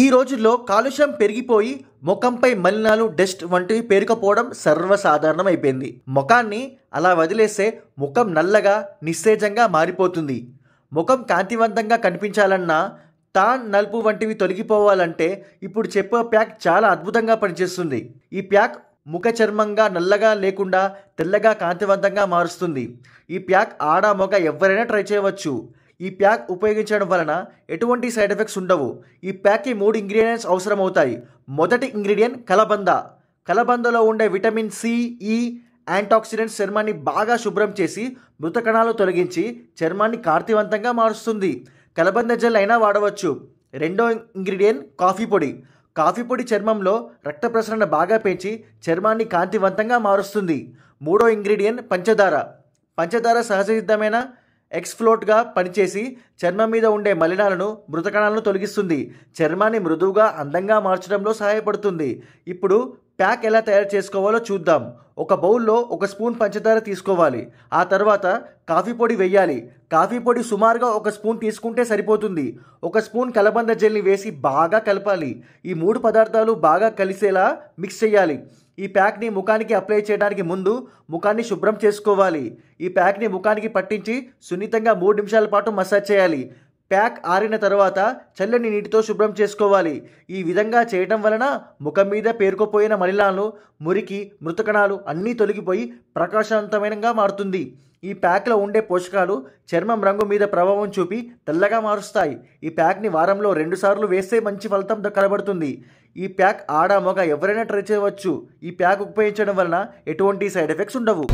ఈ రోజుల్లో కాలుష్యం పెరిగిపోయి ముఖంపై మలినాలు డస్ట్ వంటివి పేరుకపోవడం సర్వసాధారణం అయిపోయింది ముఖాన్ని అలా వదిలేస్తే ముఖం నల్లగా నిస్సేజంగా మారిపోతుంది ముఖం కాంతివంతంగా కనిపించాలన్నా టాన్ నలుపు వంటివి తొలగిపోవాలంటే ఇప్పుడు చెప్పే ప్యాక్ చాలా అద్భుతంగా పనిచేస్తుంది ఈ ప్యాక్ ముఖ చర్మంగా నల్లగా లేకుండా తెల్లగా కాంతివంతంగా మారుస్తుంది ఈ ప్యాక్ ఆడ మొగ ఎవరైనా ట్రై చేయవచ్చు ఈ ప్యాక్ ఉపయోగించడం వలన ఎటువంటి సైడ్ ఎఫెక్ట్స్ ఉండవు ఈ ప్యాక్కి మూడు ఇంగ్రీడియంట్స్ అవసరమవుతాయి మొదటి ఇంగ్రీడియంట్ కలబంద కలబందలో ఉండే విటమిన్ సి ఈ యాంటాక్సిడెంట్స్ చర్మాన్ని బాగా శుభ్రం చేసి మృత కణాలు తొలగించి చర్మాన్ని కార్తివంతంగా మారుస్తుంది కలబంద జెల్ అయినా వాడవచ్చు రెండో ఇంగ్రీడియంట్ కాఫీ పొడి కాఫీ పొడి చర్మంలో రక్త ప్రసరణ బాగా పెంచి చర్మాన్ని కాంతివంతంగా మారుస్తుంది మూడో ఇంగ్రీడియంట్ పంచదార పంచదార సహజసిద్ధమైన ఎక్స్ఫ్లోట్గా పనిచేసి చర్మం మీద ఉండే మలినాలను మృతకణాలను తొలగిస్తుంది చర్మాన్ని మృదువుగా అందంగా మార్చడంలో సహాయపడుతుంది ఇప్పుడు ప్యాక్ ఎలా తయారు చేసుకోవాలో చూద్దాం ఒక బౌల్లో ఒక స్పూన్ పంచదార తీసుకోవాలి ఆ తర్వాత కాఫీ పొడి వేయాలి కాఫీ పొడి సుమారుగా ఒక స్పూన్ తీసుకుంటే సరిపోతుంది ఒక స్పూన్ కలబంద జెల్ని వేసి బాగా కలపాలి ఈ మూడు పదార్థాలు బాగా కలిసేలా మిక్స్ చేయాలి ఈ ప్యాక్ని ముఖానికి అప్లై చేయడానికి ముందు ముఖాన్ని శుభ్రం చేసుకోవాలి ఈ ప్యాక్ని ముఖానికి పట్టించి సున్నితంగా మూడు నిమిషాల పాటు మసాజ్ చేయాలి ప్యాక్ ఆరిన తర్వాత చల్లని నీటితో శుభ్రం చేసుకోవాలి ఈ విధంగా చేయటం వలన ముఖం మీద పేరుకుపోయిన మలిలాలు మురికి మృతకణాలు అన్నీ తొలగిపోయి ప్రకాశవంతమైనగా మారుతుంది ఈ ప్యాక్లో ఉండే పోషకాలు చర్మం రంగు మీద ప్రభావం చూపి తెల్లగా మారుస్తాయి ఈ ప్యాక్ని వారంలో రెండుసార్లు వేస్తే మంచి ఫలితం కనబడుతుంది ఈ ప్యాక్ ఆడ మగ ఎవరైనా ట్రై చేయవచ్చు ఈ ప్యాక్ ఉపయోగించడం వలన ఎటువంటి సైడ్ ఎఫెక్ట్స్ ఉండవు